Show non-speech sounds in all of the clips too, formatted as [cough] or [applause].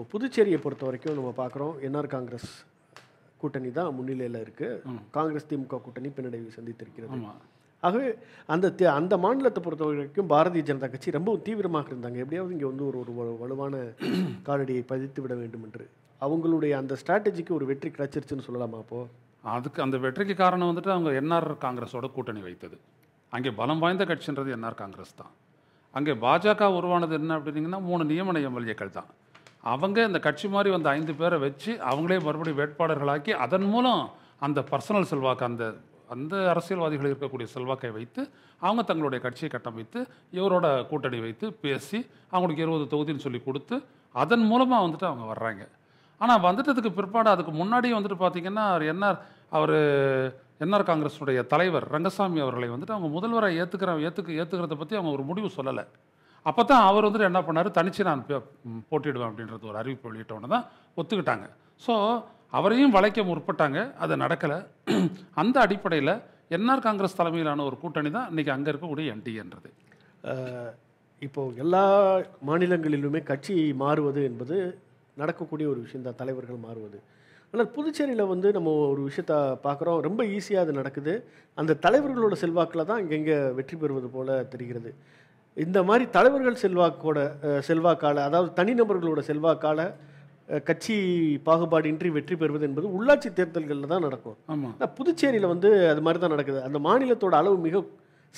இப்போது புதுச்சேரியை பொறுத்த வரைக்கும் நம்ம பார்க்குறோம் என்ஆர் காங்கிரஸ் கூட்டணி தான் முன்னிலையில் இருக்குது காங்கிரஸ் திமுக கூட்டணி பின்னடைவு சந்தித்திருக்கிறது ஆகவே அந்த அந்த மாநிலத்தை பொறுத்த வரைக்கும் பாரதிய ஜனதா கட்சி ரொம்ப தீவிரமாக இருந்தாங்க எப்படியாவது இங்கே வந்து ஒரு ஒரு வலுவான காலடியை பதித்து விட வேண்டும் என்று அவங்களுடைய அந்த ஸ்ட்ராட்டஜிக்கு ஒரு வெற்றி கிடைச்சிருச்சுன்னு சொல்லலாமா அப்போது அதுக்கு அந்த வெற்றிக்கு காரணம் வந்துட்டு அவங்க என்ஆர் காங்கிரஸோட கூட்டணி வைத்தது அங்கே பலம் வாய்ந்த கட்சின்றது என்ஆர் காங்கிரஸ் தான் அங்கே பாஜக உருவானது என்ன அப்படின்னீங்கன்னா மூணு நியமன எம்எல்ஏக்கள் தான் அவங்க இந்த கட்சி மாதிரி வந்த ஐந்து பேரை வச்சு அவங்களே மறுபடியும் வேட்பாளர்களாக்கி அதன் மூலம் அந்த பர்சனல் செல்வாக்கு அந்த அந்த அரசியல்வாதிகள் இருக்கக்கூடிய செல்வாக்கை வைத்து அவங்க தங்களுடைய கட்சியை கட்டமைத்து இவரோட கூட்டணி வைத்து பேசி அவங்களுக்கு இருபது தொகுதின்னு சொல்லி கொடுத்து அதன் மூலமாக வந்துட்டு அவங்க வர்றாங்க ஆனால் வந்துட்டதுக்கு பிற்பாடு அதுக்கு முன்னாடி வந்துட்டு பார்த்திங்கன்னா அவர் என்ஆர் அவர் என்ஆர் காங்கிரஸுடைய தலைவர் ரங்கசாமி அவர்களை வந்துட்டு அவங்க முதல்வரை ஏற்றுக்கிற ஏற்றுக்கு ஏற்றுக்கிறத பற்றி அவங்க ஒரு முடிவு சொல்லலை அப்போ தான் அவர் வந்துட்டு என்ன பண்ணார் தனிச்சு நான் போட்டிடுவேன் அப்படின்றது ஒரு அறிவிப்பு வெளியிட்டோன்னு தான் ஒத்துக்கிட்டாங்க ஸோ அவரையும் வளைக்க முற்பட்டாங்க அது நடக்கலை [clears throat] அந்த அடிப்படையில் என்ஆர் காங்கிரஸ் தலைமையிலான ஒரு கூட்டணி தான் இன்றைக்கி அங்கே இருக்கக்கூடிய என்டிஏன்றது இப்போது எல்லா மாநிலங்களிலுமே கட்சி மாறுவது என்பது நடக்கக்கூடிய ஒரு விஷயம் தான் தலைவர்கள் மாறுவது ஆனால் புதுச்சேரியில் வந்து நம்ம ஒரு விஷயத்த பார்க்குறோம் ரொம்ப ஈஸியாக அது நடக்குது அந்த தலைவர்களோட செல்வாக்கில் தான் இங்கெங்கே வெற்றி பெறுவது போல் தெரிகிறது இந்த மாதிரி தலைவர்கள் செல்வாக்கோட செல்வாக்கால அதாவது தனிநபர்களோட செல்வாக்கால கட்சி பாகுபாடின்றி வெற்றி பெறுவது என்பது உள்ளாட்சி தேர்தல்களில் தான் நடக்கும் ஆனால் புதுச்சேரியில் வந்து அது மாதிரி தான் நடக்குது அந்த மாநிலத்தோட அளவு மிக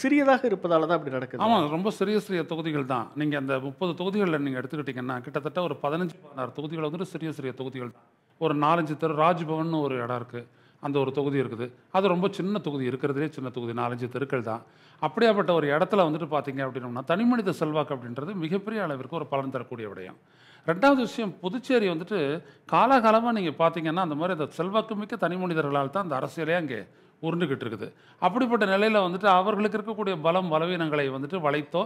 சிறியதாக இருப்பதால் தான் அப்படி நடக்குது ஆமாம் ரொம்ப சிறிய சிறிய தொகுதிகள் தான் நீங்கள் அந்த முப்பது தொகுதிகளில் நீங்கள் எடுத்துக்கிட்டிங்கன்னா கிட்டத்தட்ட ஒரு பதினஞ்சு பதினாறு தொகுதிகள் வந்துட்டு சிறிய சிறிய தொகுதிகள் தான் ஒரு நாலஞ்சு தெரு ராஜ்பவன் ஒரு இடம் இருக்குது அந்த ஒரு தொகுதி இருக்குது அது ரொம்ப சின்ன தொகுதி இருக்கிறதுலே சின்ன தொகுதி நாலஞ்சு தெருக்கள் தான் அப்படியாப்பட்ட ஒரு இடத்துல வந்துட்டு பார்த்திங்க அப்படின்னோம்னா தனி மனித செல்வாக்கு அப்படின்றது மிகப்பெரிய அளவிற்கு ஒரு பலன் தரக்கூடிய விடயம் ரெண்டாவது விஷயம் புதுச்சேரி வந்துட்டு காலகாலமாக நீங்கள் பார்த்தீங்கன்னா அந்த மாதிரி அந்த செல்வாக்கு மிக்க தனி மனிதர்களால் தான் அந்த அரசியலே அங்கே உருண்டுக்கிட்டு இருக்குது அப்படிப்பட்ட நிலையில் வந்துட்டு அவர்களுக்கு இருக்கக்கூடிய பலம் பலவீனங்களை வந்துட்டு வளைத்தோ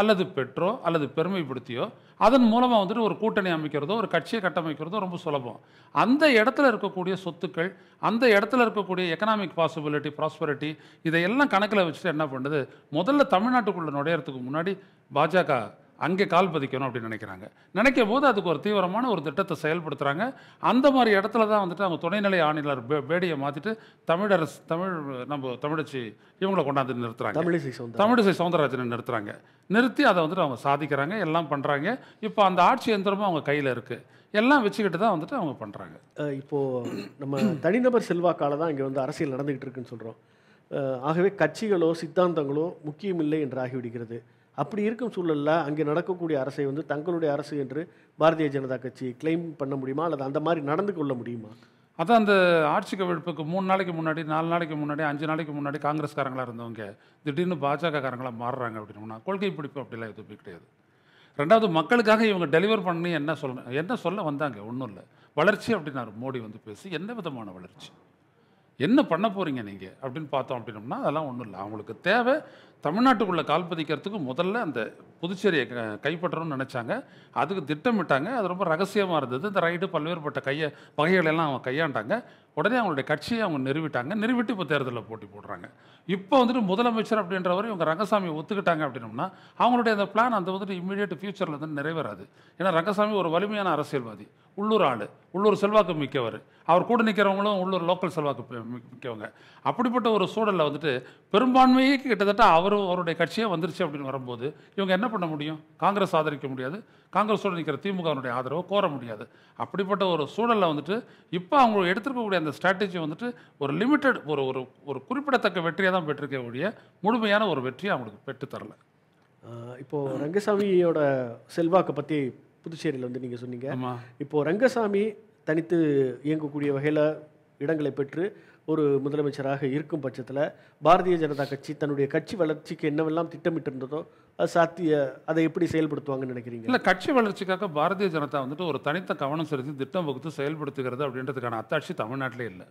அல்லது பெற்றோ அல்லது பெருமைப்படுத்தியோ அதன் மூலமாக வந்துட்டு ஒரு கூட்டணி அமைக்கிறதோ ஒரு கட்சியை கட்டமைக்கிறதோ ரொம்ப சுலபம் அந்த இடத்துல இருக்கக்கூடிய சொத்துக்கள் அந்த இடத்துல இருக்கக்கூடிய எக்கனாமிக் பாசிபிலிட்டி ப்ராஸ்பரிட்டி இதையெல்லாம் கணக்கில் வச்சுட்டு என்ன பண்ணுது முதல்ல தமிழ்நாட்டுக்குள்ளே நுழையிறதுக்கு முன்னாடி பாஜக அங்கே கால் பதிக்கணும் அப்படின்னு நினைக்கிறாங்க நினைக்கும் போது அதுக்கு ஒரு தீவிரமான ஒரு திட்டத்தை செயல்படுத்துகிறாங்க அந்த மாதிரி இடத்துல தான் வந்துட்டு அவங்க துணைநிலை ஆணையாளர் பேடியை மாற்றிட்டு தமிழரசு தமிழ் நம்ம தமிழச்சி இவங்களை கொண்டாந்து நிறுத்துறாங்க தமிழிசை தமிழிசை சவுந்தரராஜனை நிறுத்துறாங்க நிறுத்தி அதை வந்துட்டு அவங்க சாதிக்கிறாங்க எல்லாம் பண்ணுறாங்க இப்போ அந்த ஆட்சி எந்திரமும் அவங்க கையில் இருக்குது எல்லாம் வச்சுக்கிட்டு தான் வந்துட்டு அவங்க பண்ணுறாங்க இப்போது நம்ம தனிநபர் செல்வாக்கால தான் இங்கே வந்து அரசியல் நடந்துக்கிட்டு இருக்குன்னு சொல்கிறோம் ஆகவே கட்சிகளோ சித்தாந்தங்களோ முக்கியமில்லை என்று ஆகிவிடுகிறது அப்படி இருக்கும் சூழலில் அங்கே நடக்கக்கூடிய அரசை வந்து தங்களுடைய அரசு என்று பாரதிய ஜனதா கட்சி கிளைம் பண்ண முடியுமா அல்லது அந்த மாதிரி நடந்து கொள்ள முடியுமா அதான் அந்த ஆட்சி கவிழ்ப்புக்கு மூணு நாளைக்கு முன்னாடி நாலு நாளைக்கு முன்னாடி அஞ்சு நாளைக்கு முன்னாடி காங்கிரஸ்காரங்களாக இருந்தவங்க திடீர்னு பாஜகக்காரங்களாக மாறுறாங்க அப்படின்னு கொள்கை பிடிப்பு அப்படிலாம் எதுவுமே கிடையாது ரெண்டாவது மக்களுக்காக இவங்க டெலிவர் பண்ணி என்ன சொல்ல என்ன சொல்ல வந்தாங்க ஒன்றும் இல்லை வளர்ச்சி அப்படின்னாரு மோடி வந்து பேசி என்ன விதமான வளர்ச்சி என்ன பண்ண போகிறீங்க நீங்கள் அப்படின்னு பார்த்தோம் அப்படின்னோம்னா அதெல்லாம் ஒன்றும் இல்லை அவங்களுக்கு தேவை தமிழ்நாட்டுக்குள்ளே கால் பதிக்கிறதுக்கு முதல்ல அந்த புதுச்சேரியை கைப்பற்றணும்னு நினச்சாங்க அதுக்கு திட்டமிட்டாங்க அது ரொம்ப ரகசியமாக இருந்தது இந்த ரைடு பல்வேறுபட்ட கையை வகைகளெல்லாம் அவங்க கையாண்டாங்க உடனே அவங்களுடைய கட்சியை அவங்க நிறுவிட்டாங்க நிறுவிட்டு இப்போ தேர்தலில் போட்டி போடுறாங்க இப்போ வந்துட்டு முதலமைச்சர் அப்படின்றவரை இவங்க ரங்கசாமி ஒத்துக்கிட்டாங்க அப்படின்னோம்னா அவங்களுடைய அந்த பிளான் அந்த வந்துட்டு இம்மிடியேட் ஃபியூச்சரில் வந்து நிறைவேறாது ஏன்னா ரங்கசாமி ஒரு வலிமையான அரசியல்வாதி உள்ளூர் ஆள் உள்ளூர் செல்வாக்கு மிக்கவர் அவர் கூட நிற்கிறவங்களும் உள்ளூர் லோக்கல் செல்வாக்கு மிக்கவங்க அப்படிப்பட்ட ஒரு சூழலில் வந்துட்டு பெரும்பான்மையே கிட்டத்தட்ட அவரும் அவருடைய கட்சியே வந்துருச்சு அப்படின்னு வரும்போது இவங்க என்ன பண்ண முடியும் காங்கிரஸ் ஆதரிக்க முடியாது காங்கிரஸோடு நிற்கிற திமுகவினுடைய ஆதரவை கோர முடியாது அப்படிப்பட்ட ஒரு சூழலில் வந்துட்டு இப்போ அவங்க எடுத்துருக்கக்கூடிய அந்த ஸ்ட்ராட்டஜி வந்துட்டு ஒரு லிமிட்டெட் ஒரு ஒரு ஒரு குறிப்பிடத்தக்க வெற்றியாக தான் பெற்றிருக்கக்கூடிய முழுமையான ஒரு வெற்றியை அவங்களுக்கு பெற்றுத்தரலை இப்போது ரங்கசாமியோட செல்வாக்கை பற்றி புதுச்சேரியில் வந்து நீங்கள் சொன்னீங்க இப்போது ரங்கசாமி தனித்து இயங்கக்கூடிய வகையில் இடங்களை பெற்று ஒரு முதலமைச்சராக இருக்கும் பட்சத்தில் பாரதிய ஜனதா கட்சி தன்னுடைய கட்சி வளர்ச்சிக்கு என்னவெல்லாம் திட்டமிட்டு இருந்ததோ அது சாத்திய அதை எப்படி செயல்படுத்துவாங்கன்னு நினைக்கிறீங்க இல்லை கட்சி வளர்ச்சிக்காக பாரதிய ஜனதா வந்துட்டு ஒரு தனித்த கவனம் செலுத்தி திட்டம் வகுத்து செயல்படுத்துகிறது அப்படின்றதுக்கான அத்தாட்சி தமிழ்நாட்டிலே இல்லை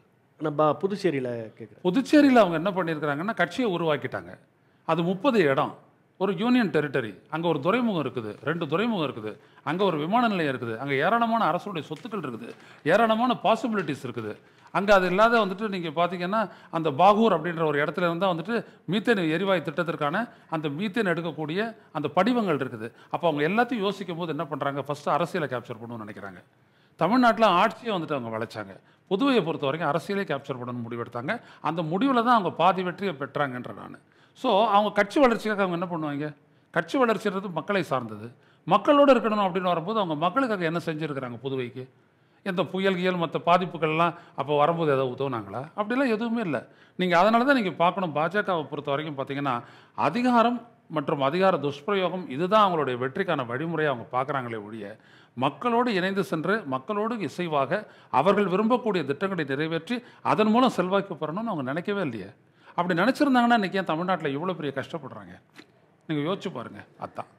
நம்ம புதுச்சேரியில் கேட்குறேன் புதுச்சேரியில் அவங்க என்ன பண்ணியிருக்கிறாங்கன்னா கட்சியை உருவாக்கிட்டாங்க அது முப்பது இடம் ஒரு யூனியன் டெரிட்டரி அங்கே ஒரு துறைமுகம் இருக்குது ரெண்டு துறைமுகம் இருக்குது அங்கே ஒரு விமான நிலையம் இருக்குது அங்கே ஏராளமான அரசுடைய சொத்துக்கள் இருக்குது ஏராளமான பாசிபிலிட்டிஸ் இருக்குது அங்கே அது இல்லாத வந்துட்டு நீங்கள் பார்த்தீங்கன்னா அந்த பாகூர் அப்படின்ற ஒரு இடத்துல இருந்தால் வந்துட்டு மீத்தேன் எரிவாயு திட்டத்திற்கான அந்த மீத்தேன் எடுக்கக்கூடிய அந்த படிவங்கள் இருக்குது அப்போ அவங்க எல்லாத்தையும் யோசிக்கும் போது என்ன பண்ணுறாங்க ஃபஸ்ட்டு அரசியலை கேப்சர் பண்ணணும்னு நினைக்கிறாங்க தமிழ்நாட்டில் ஆட்சியை வந்துட்டு அவங்க வளைச்சாங்க புதுவையை பொறுத்த வரைக்கும் அரசியலே கேப்சர் பண்ணணும்னு முடிவெடுத்தாங்க அந்த முடிவில் தான் அவங்க பாதி வெற்றியை பெற்றாங்கன்ற நான் ஸோ அவங்க கட்சி வளர்ச்சிக்காக அவங்க என்ன பண்ணுவாங்க கட்சி வளர்ச்சின்றது மக்களை சார்ந்தது மக்களோடு இருக்கணும் அப்படின்னு வரும்போது அவங்க மக்களுக்காக என்ன செஞ்சுருக்கிறாங்க புதுவைக்கு எந்த புயல் கியல் மற்ற பாதிப்புகள்லாம் அப்போ வரும்போது எதோ உதவுனாங்களா அப்படிலாம் எதுவுமே இல்லை நீங்கள் அதனால தான் நீங்கள் பார்க்கணும் பாஜகவை பொறுத்த வரைக்கும் பார்த்தீங்கன்னா அதிகாரம் மற்றும் அதிகார துஷ்பிரயோகம் இதுதான் அவங்களுடைய வெற்றிக்கான வழிமுறையை அவங்க பார்க்குறாங்களே ஒழிய மக்களோடு இணைந்து சென்று மக்களோடு இசைவாக அவர்கள் விரும்பக்கூடிய திட்டங்களை நிறைவேற்றி அதன் மூலம் செல்வாக்கு பெறணும்னு அவங்க நினைக்கவே இல்லையே அப்படி நினச்சிருந்தாங்கன்னா இன்றைக்கி ஏன் தமிழ்நாட்டில் இவ்வளோ பெரிய கஷ்டப்படுறாங்க நீங்கள் யோசிச்சு பாருங்கள் அதான்